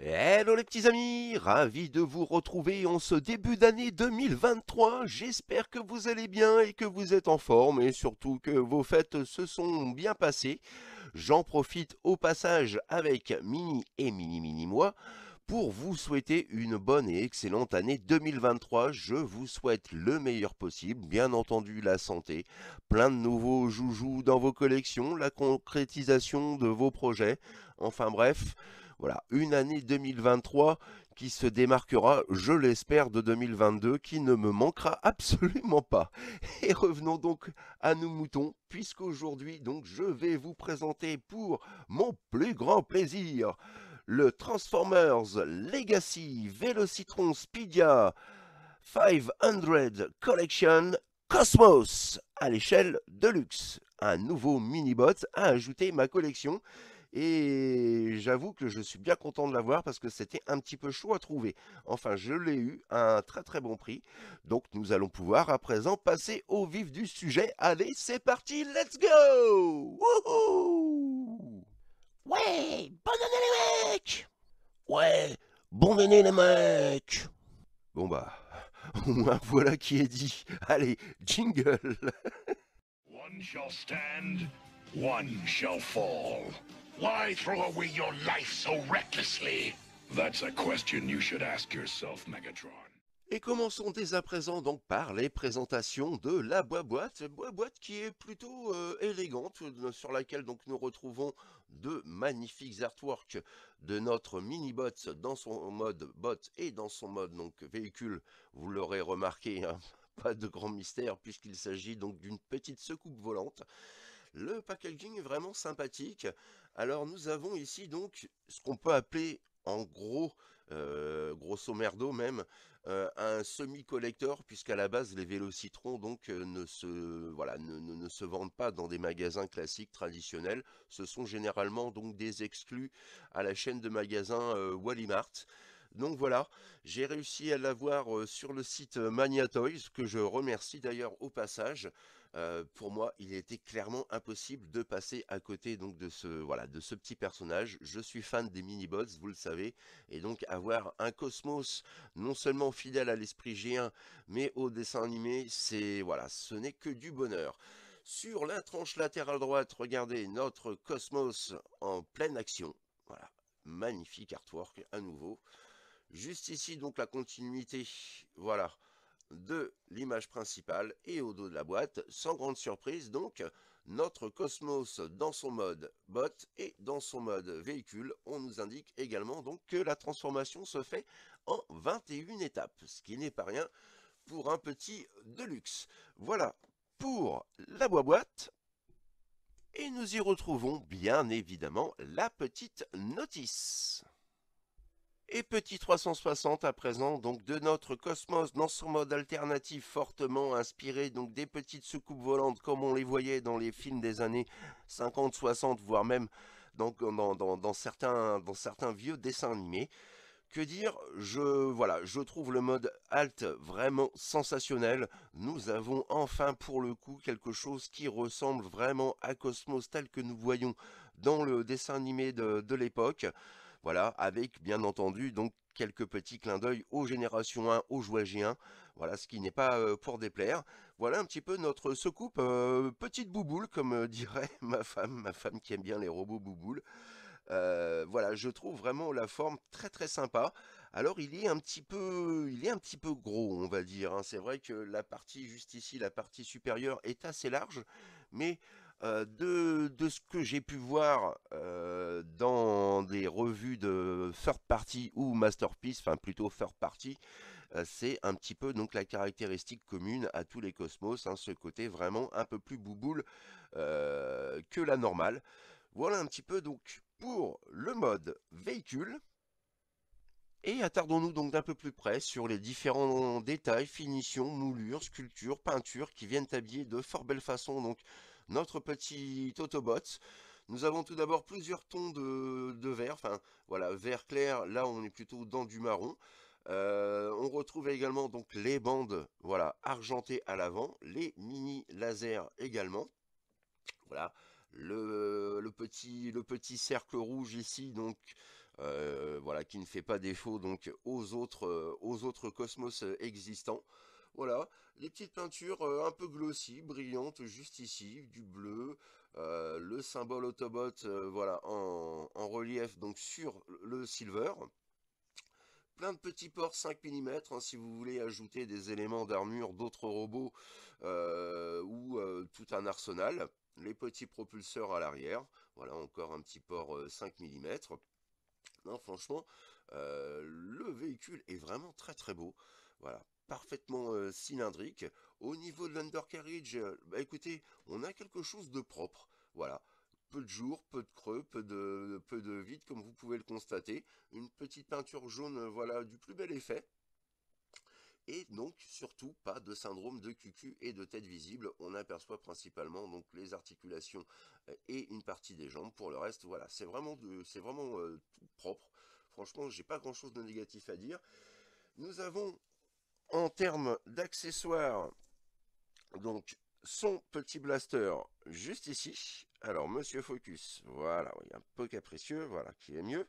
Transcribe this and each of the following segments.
Hello les petits amis, ravi de vous retrouver en ce début d'année 2023, j'espère que vous allez bien et que vous êtes en forme et surtout que vos fêtes se sont bien passées. J'en profite au passage avec Mini et Mini Mini moi pour vous souhaiter une bonne et excellente année 2023. Je vous souhaite le meilleur possible, bien entendu la santé, plein de nouveaux joujoux dans vos collections, la concrétisation de vos projets, enfin bref... Voilà, une année 2023 qui se démarquera, je l'espère, de 2022, qui ne me manquera absolument pas. Et revenons donc à nos moutons, puisqu'aujourd'hui, donc, je vais vous présenter pour mon plus grand plaisir le Transformers Legacy Velocitron Speedia 500 Collection Cosmos à l'échelle de luxe. Un nouveau mini-bot à ajouter ma collection et j'avoue que je suis bien content de l'avoir parce que c'était un petit peu chaud à trouver. Enfin, je l'ai eu à un très très bon prix. Donc nous allons pouvoir à présent passer au vif du sujet. Allez, c'est parti, let's go Wouhou Ouais, bonne année les mecs Ouais, bonne année les mecs Bon bah, voilà qui est dit. Allez, jingle One shall stand, one shall fall. Why throw away your life so recklessly? That's a question you should ask yourself, Megatron. Et commençons dès à présent donc par les présentations de la boîte, boîte qui est plutôt euh, élégante, euh, sur laquelle donc nous retrouvons de magnifiques artworks de notre mini-bot dans son mode bot et dans son mode donc véhicule, vous l'aurez remarqué, hein, pas de grand mystère puisqu'il s'agit donc d'une petite secoupe volante. Le packaging est vraiment sympathique alors nous avons ici donc ce qu'on peut appeler en gros, euh, grosso merdo même, euh, un semi-collector, puisqu'à la base les vélos citrons donc euh, ne se voilà ne, se vendent pas dans des magasins classiques traditionnels. Ce sont généralement donc des exclus à la chaîne de magasins Walmart. Donc voilà, j'ai réussi à l'avoir sur le site Mania Toys, que je remercie d'ailleurs au passage. Euh, pour moi, il était clairement impossible de passer à côté donc de ce voilà de ce petit personnage. Je suis fan des mini bots, vous le savez, et donc avoir un Cosmos non seulement fidèle à l'esprit géant, 1 mais au dessin animé, c'est voilà, ce n'est que du bonheur. Sur la tranche latérale droite, regardez notre Cosmos en pleine action. Voilà, magnifique artwork à nouveau. Juste ici, donc la continuité, voilà, de l'image principale et au dos de la boîte. Sans grande surprise donc, notre Cosmos dans son mode bot et dans son mode véhicule, on nous indique également donc que la transformation se fait en 21 étapes, ce qui n'est pas rien pour un petit Deluxe. Voilà pour la boîte. Et nous y retrouvons bien évidemment la petite notice. Et petit 360 à présent, donc de notre Cosmos dans son mode alternatif fortement inspiré donc des petites soucoupes volantes comme on les voyait dans les films des années 50, 60, voire même dans, certains, dans certains vieux dessins animés. Que dire Je voilà, je trouve le mode Alt vraiment sensationnel. Nous avons enfin pour le coup quelque chose qui ressemble vraiment à Cosmos tel que nous voyons dans le dessin animé de, de l'époque voilà, avec bien entendu donc quelques petits clins d'œil aux générations 1, aux G1. voilà, ce qui n'est pas euh, pour déplaire. Voilà un petit peu notre soucoupe, euh, petite bouboule, comme euh, dirait ma femme, ma femme qui aime bien les robots bouboules. voilà, je trouve vraiment la forme très très sympa. Alors il est un petit peu, il est un petit peu gros, on va dire. Hein. C'est vrai que la partie juste ici, la partie supérieure est assez large, mais euh, de, ce que j'ai pu voir euh, dans des revues de third party ou masterpiece, enfin plutôt third party, euh, c'est un petit peu donc la caractéristique commune à tous les cosmos, hein, ce côté vraiment un peu plus bouboule que la normale. Voilà un petit peu donc pour le mode véhicule. Et attardons-nous donc d'un peu plus près sur les différents détails, finitions, moulures, sculptures, peintures qui viennent habiller de fort belle façon donc notre petit Autobot. Nous avons tout d'abord plusieurs tons de, vert, enfin voilà, vert clair, là on est plutôt dans du marron. Euh, on retrouve également donc les bandes voilà, argentées à l'avant, les mini lasers également. Voilà, le, petit, le petit cercle rouge ici, donc euh, voilà, qui ne fait pas défaut donc aux autres, euh, aux autres cosmos existants. Voilà, les petites peintures euh, un peu glossy, brillantes, juste ici, du bleu, euh, le symbole Autobot, euh, voilà, en, relief, donc sur le silver. Plein de petits ports 5 mm, hein, si vous voulez ajouter des éléments d'armure d'autres robots ou tout un arsenal. Les petits propulseurs à l'arrière, voilà encore un petit port 5 mm. Non, franchement, le véhicule est vraiment très très beau. Voilà, parfaitement euh, cylindrique. Au niveau de l'undercarriage, euh, bah, écoutez, on a quelque chose de propre. Voilà. Peu de jours, peu de creux, peu de, peu de vide, comme vous pouvez le constater. Une petite peinture jaune, euh, voilà, du plus bel effet. Et donc, surtout, pas de syndrome de qq et de tête visible. On aperçoit principalement donc les articulations et une partie des jambes. Pour le reste, voilà, c'est vraiment, de, vraiment propre. Franchement, j'ai pas grand-chose de négatif à dire. Nous avons en termes d'accessoires, donc son petit blaster juste ici. Alors, Monsieur Focus, voilà, il un peu capricieux, voilà, qui est mieux.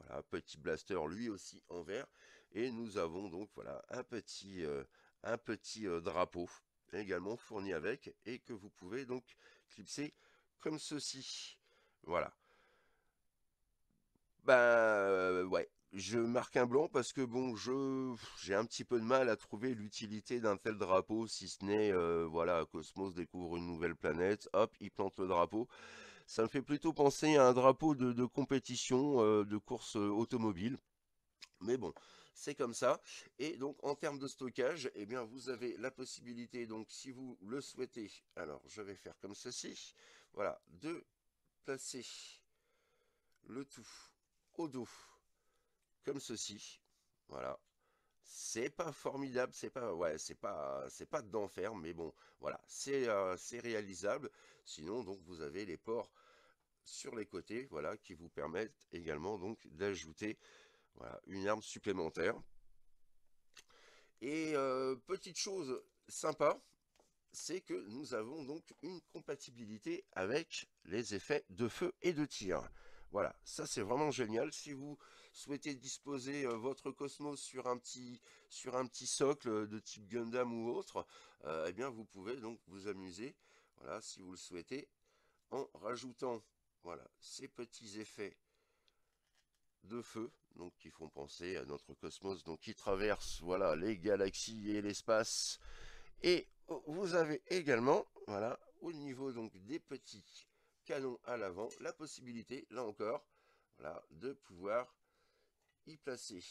Voilà, petit blaster lui aussi en vert. Et nous avons donc, voilà, un petit, euh, un petit euh, drapeau également fourni avec et que vous pouvez donc clipser comme ceci. Voilà. Ben, euh, ouais, je marque un blanc parce que bon, je j'ai un petit peu de mal à trouver l'utilité d'un tel drapeau, si ce n'est, euh, voilà, Cosmos découvre une nouvelle planète, hop, il plante le drapeau. Ça me fait plutôt penser à un drapeau de, compétition, euh, de course euh, automobile. Mais bon, c'est comme ça. Et donc, en termes de stockage, eh bien, vous avez la possibilité, donc, si vous le souhaitez, alors, je vais faire comme ceci, voilà, de placer le tout au dos ceci. Voilà. C'est pas formidable, c'est pas ouais, c'est pas c'est pas d'enfer, mais bon, voilà, c'est euh, c'est réalisable. Sinon, donc vous avez les ports sur les côtés, voilà, qui vous permettent également donc d'ajouter voilà, une arme supplémentaire. Et euh, petite chose sympa, c'est que nous avons donc une compatibilité avec les effets de feu et de tir. Voilà, ça c'est vraiment génial. Si vous souhaitez disposer euh, votre Cosmos sur un petit, sur un petit socle euh, de type Gundam ou autre, euh, eh bien vous pouvez donc vous amuser, voilà, si vous le souhaitez, en rajoutant voilà, ces petits effets de feu, donc qui font penser à notre cosmos, donc qui traverse voilà, les galaxies et l'espace. Et vous avez également, voilà, au niveau donc des petits canons à l'avant, la possibilité, là encore, voilà, de pouvoir y placer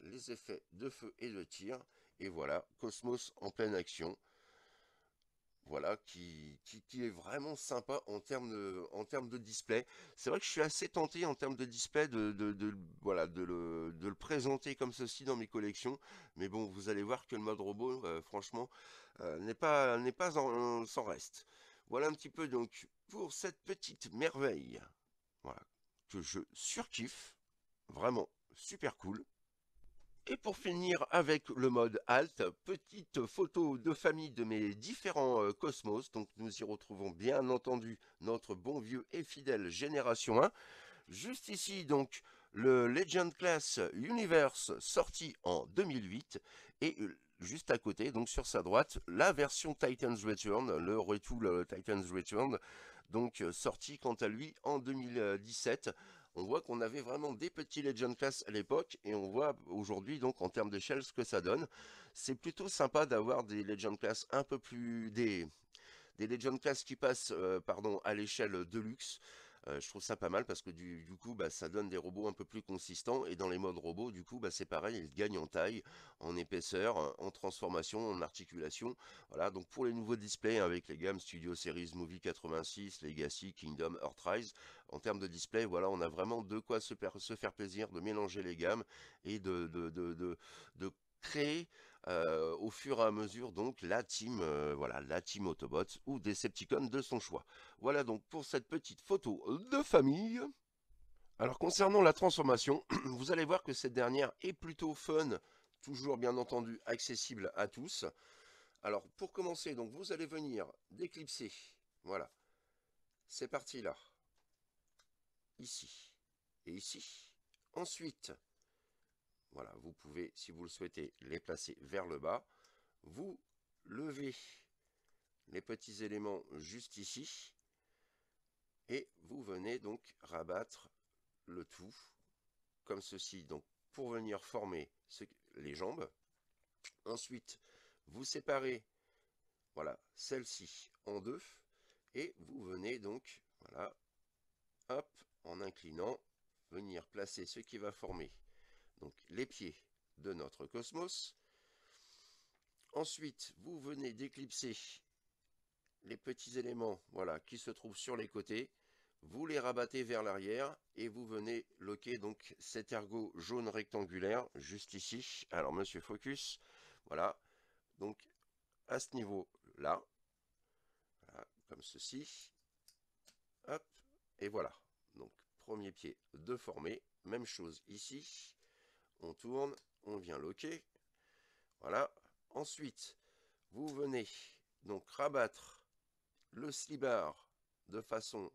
les effets de feu et de tir. Et voilà, Cosmos en pleine action. Voilà, qui, qui, est vraiment sympa en termes de, en termes de display. C'est vrai que je suis assez tenté en termes de display de, voilà, de, le, de le présenter comme ceci dans mes collections. Mais bon, vous allez voir que le mode robot, euh, franchement, euh, n'est pas, pas sans reste. Voilà un petit peu donc pour cette petite merveille. Voilà, que je surkiffe. Vraiment super cool. Et pour finir avec le mode Alt, petite photo de famille de mes différents euh, Cosmos. Donc nous y retrouvons bien entendu notre bon vieux et fidèle Génération 1. Juste ici donc le Legend Class Universe sorti en 2008 et euh, juste à côté, donc sur sa droite, la version Titan's Return, le retool euh, Titan's Return, donc sorti quant à lui en 2017 on voit qu'on avait vraiment des petits Legend Class à l'époque, et on voit aujourd'hui, donc en termes d'échelle, ce que ça donne. C'est plutôt sympa d'avoir des Legend Class un peu plus... des des Legend Class qui passent euh, pardon, à l'échelle de luxe, je trouve ça pas mal parce que du, coup, bah, ça donne des robots un peu plus consistants. Et dans les modes robots, du coup, bah, c'est pareil, ils gagnent en taille, en épaisseur, en transformation, en articulation. Voilà, donc pour les nouveaux displays avec les gammes Studio Series Movie 86, Legacy, Kingdom, Earthrise, en termes de display, voilà, on a vraiment de quoi se, faire plaisir, de mélanger les gammes et de, de, de créer euh, au fur et à mesure donc la team euh, voilà la team Autobots ou Decepticon de son choix. Voilà donc pour cette petite photo de famille. Alors concernant la transformation, vous allez voir que cette dernière est plutôt fun, toujours bien entendu accessible à tous. Alors pour commencer, donc vous allez venir déclipser, voilà, c'est parti là, ici et ici. Ensuite, voilà, vous pouvez, si vous le souhaitez, les placer vers le bas. Vous levez les petits éléments juste ici. Et vous venez donc rabattre le tout comme ceci. Donc pour venir former les jambes. Ensuite, vous séparez voilà, celle-ci en deux. Et vous venez donc, voilà, en inclinant, venir placer ce qui va former les pieds de notre cosmos. Ensuite, vous venez d'éclipser les petits éléments voilà, qui se trouvent sur les côtés. Vous les rabattez vers l'arrière et vous venez loquer donc cet ergot jaune rectangulaire juste ici. Alors, monsieur Focus, voilà. Donc, à ce niveau-là, comme ceci. Hop, et voilà. Donc, premier pied de formé. Même chose ici on tourne, on vient loquer, voilà. Ensuite, vous venez donc rabattre le slibar de façon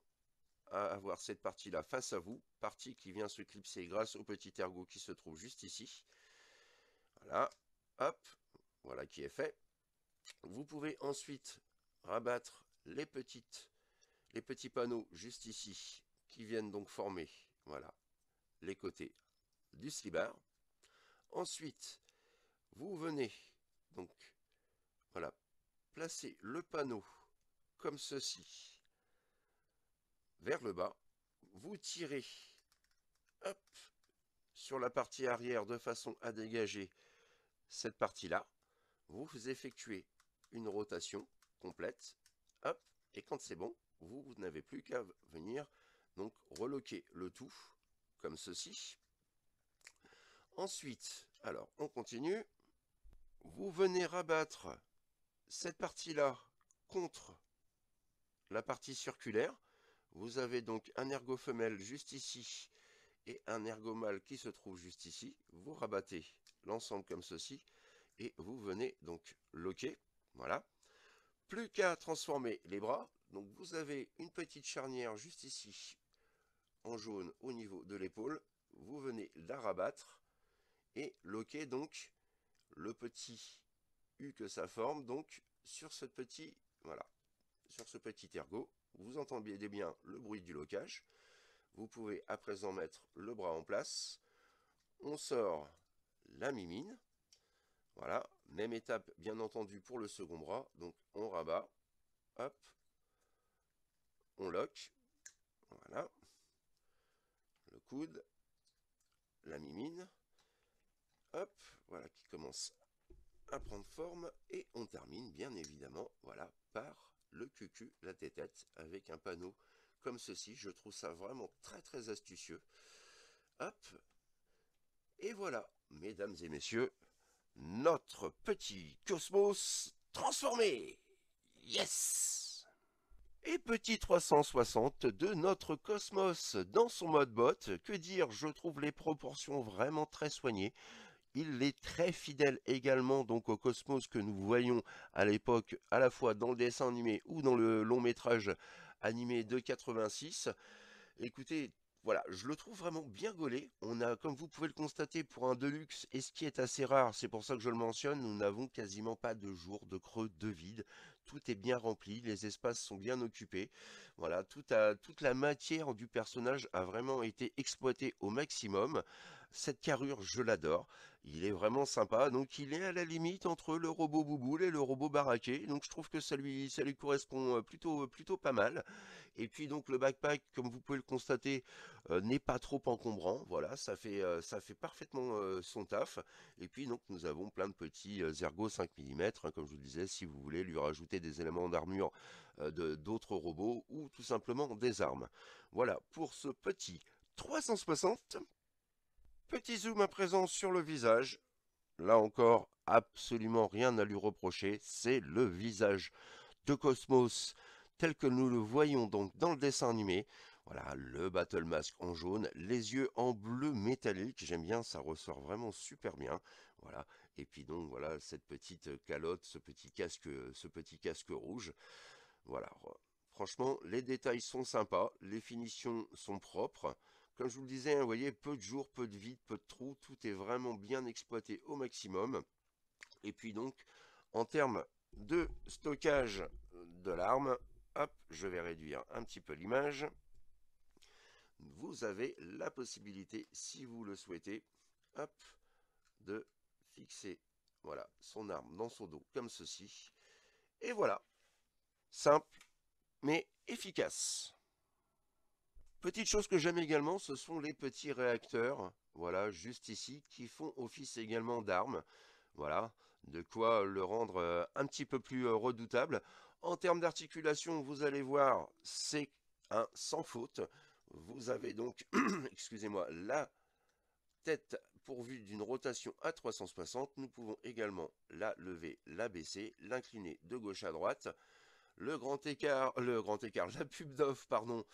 à avoir cette partie-là face à vous, partie qui vient se clipser grâce au petit ergot qui se trouve juste ici. Voilà, hop, voilà qui est fait. Vous pouvez ensuite rabattre les, petites, les petits panneaux juste ici qui viennent donc former voilà, les côtés du slibar. Ensuite, vous venez, donc, voilà, placer le panneau comme ceci vers le bas. Vous tirez, hop, sur la partie arrière de façon à dégager cette partie-là. Vous effectuez une rotation complète, hop, et quand c'est bon, vous, n'avez plus qu'à venir donc reloquer le tout comme ceci. Ensuite, alors, on continue. Vous venez rabattre cette partie-là contre la partie circulaire. Vous avez donc un ergo femelle juste ici et un ergo mâle qui se trouve juste ici. Vous rabattez l'ensemble comme ceci et vous venez donc loquer. Voilà. Plus qu'à transformer les bras. Donc vous avez une petite charnière juste ici en jaune au niveau de l'épaule. Vous venez la rabattre et loquer donc le petit U que ça forme donc sur ce petit, voilà, sur ce petit ergot. Vous entendez bien le bruit du locage. Vous pouvez à présent mettre le bras en place. On sort la mimine. Voilà, même étape bien entendu pour le second bras. Donc on rabat, hop, on lock, voilà, le coude, la mimine, Hop, voilà, qui commence à prendre forme. Et on termine, bien évidemment, voilà, par le cucu, la tête avec un panneau comme ceci. Je trouve ça vraiment très, très astucieux. Hop, et voilà, mesdames et messieurs, notre petit cosmos transformé Yes et petit 360 de notre Cosmos dans son mode bot, que dire, je trouve les proportions vraiment très soignées, il est très fidèle également donc au cosmos que nous voyons à l'époque à la fois dans le dessin animé ou dans le long métrage animé de 86. Écoutez, voilà, je le trouve vraiment bien gaulé. On a, comme vous pouvez le constater, pour un Deluxe, et ce qui est assez rare, c'est pour ça que je le mentionne, nous n'avons quasiment pas de jour, de creux, de vide. Tout est bien rempli, les espaces sont bien occupés. Voilà, tout toute la matière du personnage a vraiment été exploitée au maximum. Cette carrure, je l'adore. Il est vraiment sympa, donc il est à la limite entre le robot bouboule et le robot baraqué, donc je trouve que ça lui, ça lui correspond euh, plutôt, euh, plutôt pas mal. Et puis donc le backpack, comme vous pouvez le constater, euh, n'est pas trop encombrant, voilà, ça fait, ça fait parfaitement son taf. Et puis donc nous avons plein de petits ergots 5 mm, hein, comme je vous le disais, si vous voulez lui rajouter des éléments d'armure de d'autres robots ou tout simplement des armes. Voilà, pour ce petit 360 Petit zoom à présent sur le visage. Là encore, absolument rien à lui reprocher, c'est le visage de Cosmos tel que nous le voyons donc dans le dessin animé. Voilà, le Battle Mask en jaune, les yeux en bleu métallique, j'aime bien, ça ressort vraiment super bien. Voilà, et puis donc voilà cette petite calotte, ce petit casque, ce petit casque rouge. Voilà, franchement, les détails sont sympas, les finitions sont propres. Comme je vous le disais, hein, vous voyez, peu de jours, peu de vide, peu de trous, tout est vraiment bien exploité au maximum. Et puis donc, en termes de stockage de l'arme, hop, je vais réduire un petit peu l'image. Vous avez la possibilité, si vous le souhaitez, de fixer voilà, son arme dans son dos, comme ceci. Et voilà, simple, mais efficace. Petite chose que j'aime également, ce sont les petits réacteurs, voilà, juste ici, qui font office également d'armes. Voilà, de quoi le rendre euh, un petit peu plus euh, redoutable. En termes d'articulation, vous allez voir, c'est un sans faute. Vous avez donc, excusez-moi, la tête pourvue d'une rotation à 360. Nous pouvons également la lever, la baisser, l'incliner de gauche à droite le grand écart, le grand écart, la pub d'offre, pardon,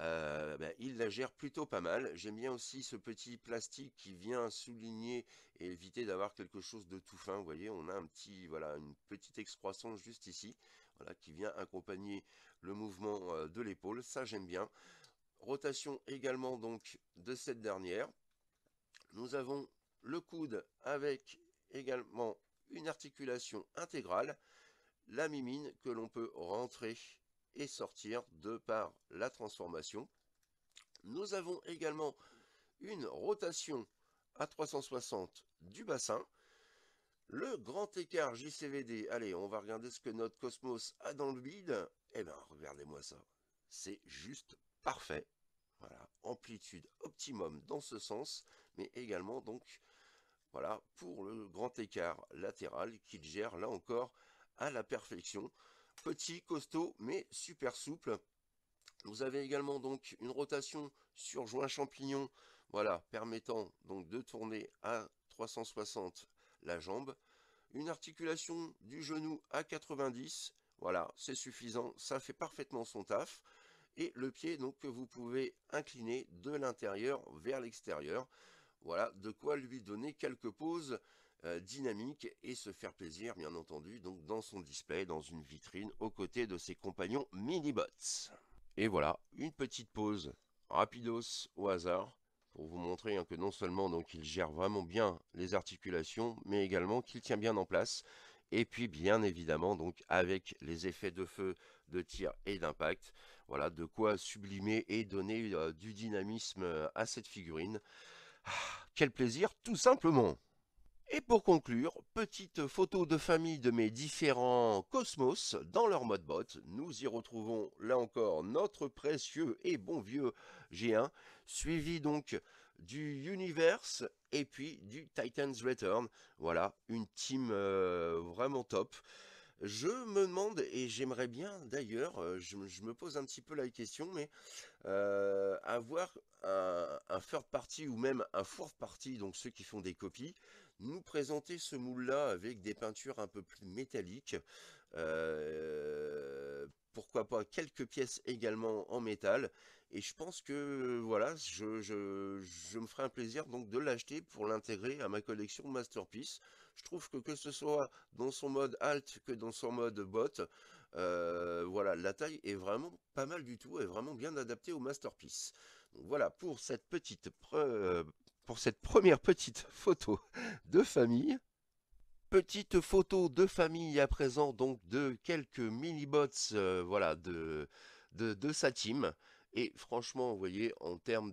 euh, ben, il la gère plutôt pas mal. J'aime bien aussi ce petit plastique qui vient souligner et éviter d'avoir quelque chose de tout fin. Vous voyez, on a un petit, voilà, une petite excroissance juste ici, voilà, qui vient accompagner le mouvement euh, de l'épaule. Ça, j'aime bien. Rotation également donc de cette dernière. Nous avons le coude avec également une articulation intégrale la mimine que l'on peut rentrer et sortir de par la transformation. Nous avons également une rotation à 360 du bassin. Le grand écart JCVD, allez, on va regarder ce que notre Cosmos a dans le vide. Eh bien, regardez-moi ça. C'est juste parfait. Voilà, amplitude optimum dans ce sens, mais également donc, voilà, pour le grand écart latéral qu'il gère là encore la perfection. Petit, costaud, mais super souple. Vous avez également donc une rotation sur joint champignon, voilà, permettant donc de tourner à 360 la jambe. Une articulation du genou à 90, voilà, c'est suffisant, ça fait parfaitement son taf. Et le pied donc que vous pouvez incliner de l'intérieur vers l'extérieur. Voilà, de quoi lui donner quelques pauses euh, dynamique et se faire plaisir, bien entendu, donc dans son display, dans une vitrine, aux côtés de ses compagnons Minibots. Et voilà, une petite pause rapidos au hasard pour vous montrer hein, que non seulement donc il gère vraiment bien les articulations, mais également qu'il tient bien en place. Et puis bien évidemment donc avec les effets de feu, de tir et d'impact, voilà de quoi sublimer et donner euh, du dynamisme euh, à cette figurine. Ah, quel plaisir tout simplement et pour conclure, petite photo de famille de mes différents Cosmos dans leur mode bot. Nous y retrouvons là encore notre précieux et bon vieux G1, suivi donc du Universe et puis du Titan's Return. Voilà, une team euh, vraiment top. Je me demande, et j'aimerais bien d'ailleurs, euh, je, me pose un petit peu la question, mais euh, avoir un, un third party ou même un fourth party, donc ceux qui font des copies, nous présenter ce moule-là avec des peintures un peu plus métalliques. Euh, pourquoi pas quelques pièces également en métal. Et je pense que voilà, je, me ferai un plaisir donc de l'acheter pour l'intégrer à ma collection Masterpiece. Je trouve que que ce soit dans son mode alt que dans son mode bot, euh, voilà, la taille est vraiment pas mal du tout et vraiment bien adaptée au Masterpiece. voilà pour cette petite preuve pour cette première petite photo de famille. Petite photo de famille à présent donc de quelques mini-bots euh, voilà, de, de, sa team. Et franchement, vous voyez, en termes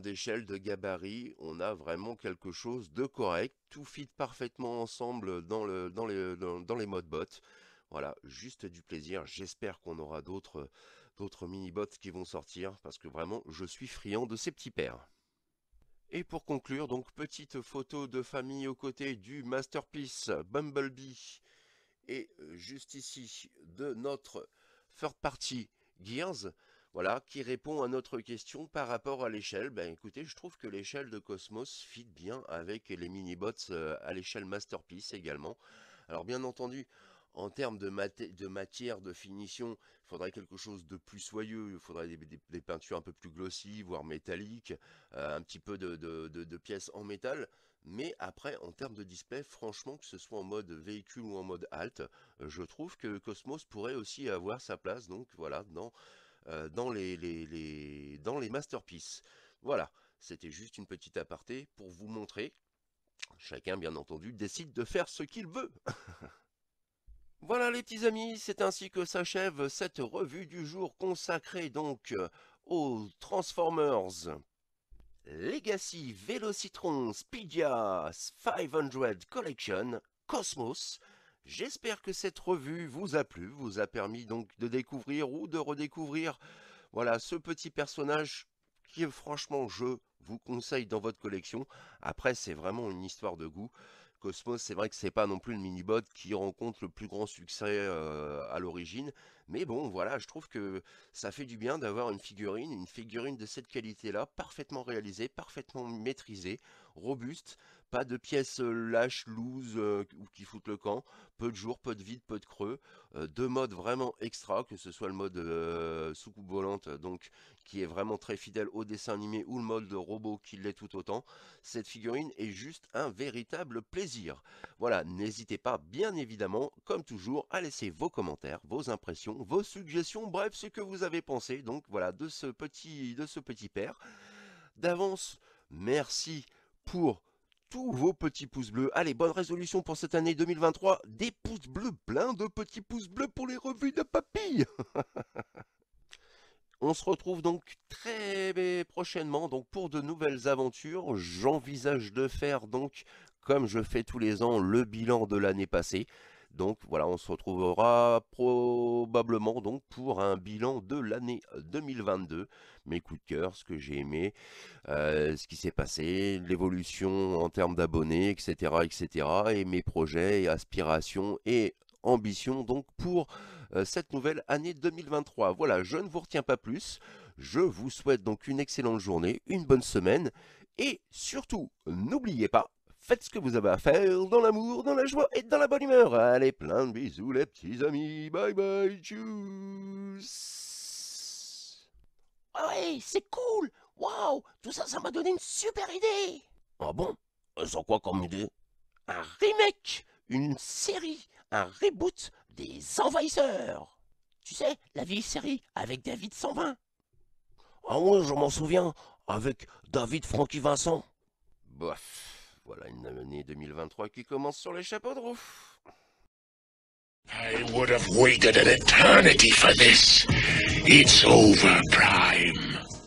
d'échelle, de, gabarit, on a vraiment quelque chose de correct. Tout fit parfaitement ensemble dans, le, dans, les, dans, les modes bots. Voilà, juste du plaisir. J'espère qu'on aura d'autres mini-bots qui vont sortir parce que vraiment, je suis friand de ces petits pères et pour conclure, donc petite photo de famille aux côtés du masterpiece Bumblebee et euh, juste ici de notre third party Gears, voilà, qui répond à notre question par rapport à l'échelle. Ben écoutez, je trouve que l'échelle de Cosmos fit bien avec les mini-bots euh, à l'échelle Masterpiece également. Alors bien entendu, en termes de, de matière, de finition, il faudrait quelque chose de plus soyeux, il faudrait des, peintures un peu plus glossy, voire métalliques, euh, un petit peu de, pièces en métal. Mais après, en termes de display, franchement, que ce soit en mode véhicule ou en mode alt, je trouve que Cosmos pourrait aussi avoir sa place, donc voilà, dans, euh, dans, les, dans les masterpieces. Voilà, c'était juste une petite aparté pour vous montrer. Chacun, bien entendu, décide de faire ce qu'il veut Voilà les petits amis, c'est ainsi que s'achève cette revue du jour consacrée donc euh, aux Transformers. Legacy, Velocitron, Speedia, 500 Collection, Cosmos. J'espère que cette revue vous a plu, vous a permis donc de découvrir ou de redécouvrir voilà ce petit personnage qui franchement je vous conseille dans votre collection. Après c'est vraiment une histoire de goût. Cosmos, c'est vrai que c'est pas non plus le mini-bot qui rencontre le plus grand succès euh, à l'origine, mais bon, voilà, je trouve que ça fait du bien d'avoir une figurine, une figurine de cette qualité-là, parfaitement réalisée, parfaitement maîtrisée robuste, pas de pièces lâches, loose ou qui foutent le camp, peu de jours, peu de vide, peu de creux, deux modes vraiment extra, que ce soit le mode soucoupe volante, donc qui est vraiment très fidèle au dessin animé, ou le mode robot qui l'est tout autant, cette figurine est juste un véritable plaisir. Voilà, n'hésitez pas, bien évidemment, comme toujours, à laisser vos commentaires, vos impressions, vos suggestions, bref, ce que vous avez pensé, donc voilà, de ce petit, de ce petit père. D'avance, merci pour tous vos petits pouces bleus. Allez, bonne résolution pour cette année 2023. Des pouces bleus, plein de petits pouces bleus pour les revues de papilles. On se retrouve donc très prochainement donc pour de nouvelles aventures. J'envisage de faire donc, comme je fais tous les ans, le bilan de l'année passée. Donc voilà, on se retrouvera probablement donc pour un bilan de l'année 2022, mes coups de cœur, ce que j'ai aimé, euh, ce qui s'est passé, l'évolution en termes d'abonnés, etc., etc., et mes projets, aspirations et ambitions donc pour euh, cette nouvelle année 2023. Voilà, je ne vous retiens pas plus. Je vous souhaite donc une excellente journée, une bonne semaine et surtout, n'oubliez pas, faites ce que vous avez à faire dans l'amour, dans la joie et dans la bonne humeur. Allez, plein de bisous les petits amis, bye bye, tchuss Ah ouais, c'est cool Waouh Tout ça, ça m'a donné une super idée Ah bon euh, C'est quoi comme idée Un remake Une série Un reboot des Envahisseurs Tu sais, la vieille série avec David 120 Ah ouais, je m'en souviens, avec David Francky Vincent Bof voilà une année 2023 qui commence sur les chapeaux de roue. I would have waited an eternity for this. It's over, Prime.